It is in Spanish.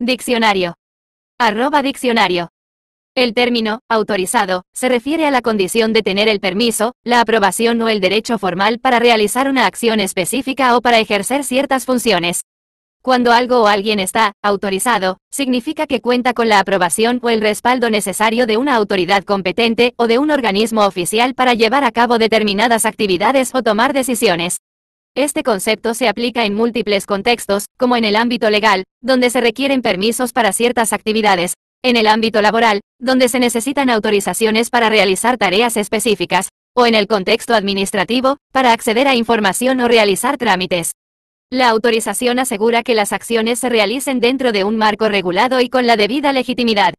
Diccionario. Arroba diccionario. El término, autorizado, se refiere a la condición de tener el permiso, la aprobación o el derecho formal para realizar una acción específica o para ejercer ciertas funciones. Cuando algo o alguien está autorizado, significa que cuenta con la aprobación o el respaldo necesario de una autoridad competente o de un organismo oficial para llevar a cabo determinadas actividades o tomar decisiones. Este concepto se aplica en múltiples contextos, como en el ámbito legal, donde se requieren permisos para ciertas actividades, en el ámbito laboral, donde se necesitan autorizaciones para realizar tareas específicas, o en el contexto administrativo, para acceder a información o realizar trámites. La autorización asegura que las acciones se realicen dentro de un marco regulado y con la debida legitimidad,